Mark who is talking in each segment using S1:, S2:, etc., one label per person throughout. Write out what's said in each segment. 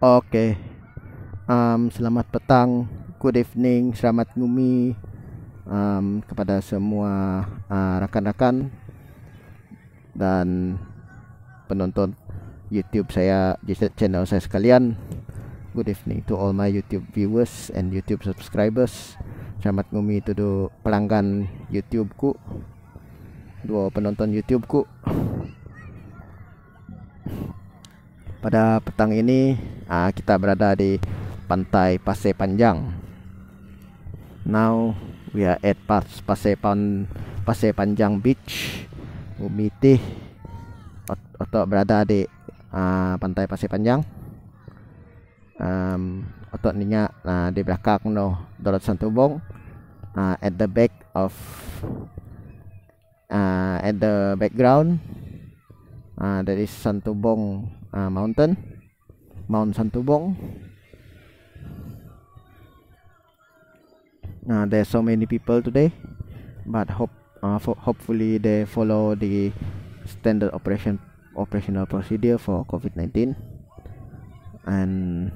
S1: Oke. Okay. Um, selamat petang, good evening, selamat ngumi um, kepada semua eh, rakan-rakan uh, dan penonton YouTube saya di channel saya sekalian. Good evening to all my YouTube viewers and YouTube subscribers. Selamat ngumi to do pelanggan YouTubeku. Dua penonton YouTubeku. pada petang ini uh, kita berada di pantai Pasir Panjang. Now we are at pas Pasir Pan Pasir Panjang Beach. Umiti otok berada di uh, pantai Pasir Panjang. Um, otok ninya uh, ah, di belakang no Dorot Santubong. Uh, at the back of uh, at the background uh, there is Santubong uh, mountain Mount Santubong uh, there's so many people today but hope uh, hopefully they follow the standard operation operational procedure for COVID-19 and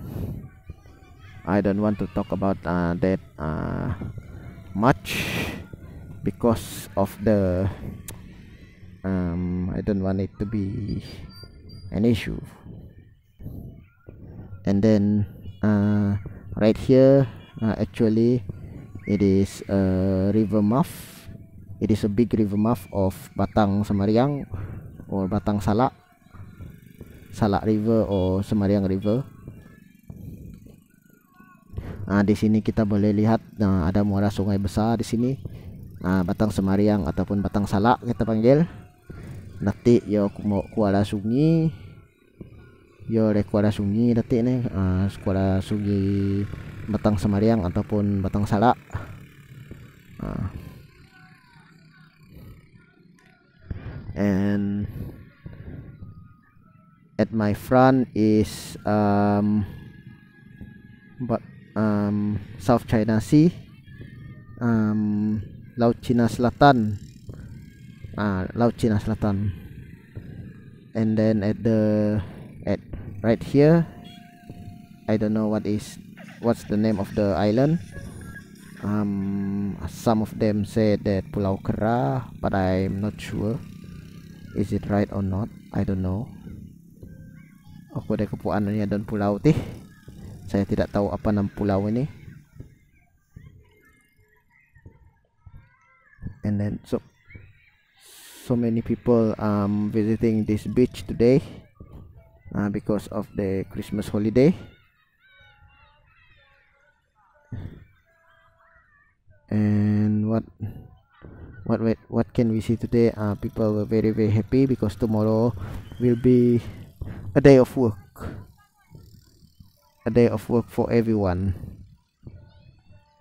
S1: I don't want to talk about uh, that uh, much because of the um, I don't want it to be an issue. And then uh, right here, uh, actually, it is a river muff. It is a big river muff of Batang Semariang or Batang Salak. Salak River or Semariang River. Uh, di sini kita boleh lihat uh, ada muara sungai besar di sini. Uh, Batang Semariang ataupun Batang Salak kita panggil. Nanti yo aku mau kuala sungai yo sekolah sungi detik ni uh, sekolah sungi batang semariang ataupun batang salak uh. Ah. and at my front is um but um south china sea um laut china selatan ah uh, laut china selatan and then at the right here I don't know what is what's the name of the island um, some of them said that Pulau Kera but I'm not sure is it right or not I don't know aku ada kepuanannya dan pulau tih saya tidak tahu apa nama pulau ini and then so so many people um visiting this beach today uh, because of the Christmas holiday and what what what can we see today uh, people were very very happy because tomorrow will be a day of work a day of work for everyone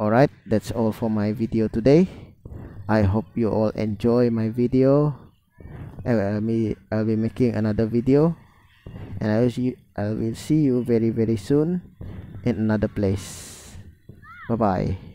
S1: alright that's all for my video today I hope you all enjoy my video I will be, I'll be making another video and I will see you, I will see you very very soon in another place. Bye bye.